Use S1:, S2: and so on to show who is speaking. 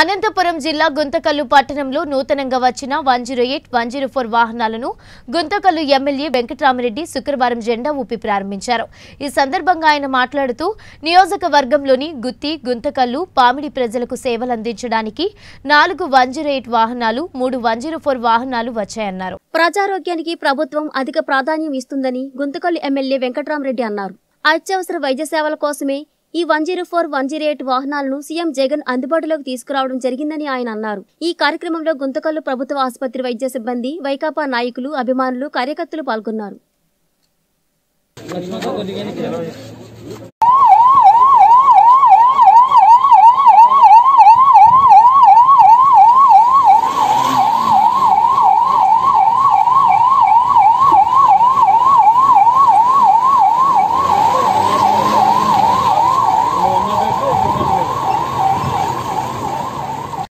S1: అనంతపురం జిల్లా గుంతకల్లు పట్టణంలో నూతనంగా వచ్చిన one zero eight one zero four వాహనాలను గుంతకల్లు ఎమ్మెల్యే వెంకటరామిరెడ్డి శుక్రవారం జెండా ఊపి ప్రారంభించారు ఈ సందర్భంగా ఆయన మాట్లాడుతూ నియోజకవర్గంలోని గుత్తి గుంతకల్లు పామిడి ప్రజలకు సేవలు అందించడానికి నాలుగు వన్ జీరో ఎయిట్ వాహనాలు మూడు వన్ జీరో ఫోర్ వాహనాలు వచ్చాయన్నారు
S2: ప్రజారోగ్యానికి ప్రభుత్వం అధిక ప్రాధాన్యం ఇస్తుందని గుంతకల్లు ఎమ్మెల్యే వెంకటరామరెడ్డి అన్నారు అత్యవసర వైద్య సేవల కోసమే ఈ one zero four one zero eight వాహనాలను సీఎం జగన్ అందుబాటులోకి తీసుకురావడం జరిగిందని ఆయన అన్నారు ఈ కార్యక్రమంలో గుంతకల్లు ప్రభుత్వ ఆసుపత్రి వైద్య సిబ్బంది వైకాపా నాయకులు అభిమానులు కార్యకర్తలు పాల్గొన్నారు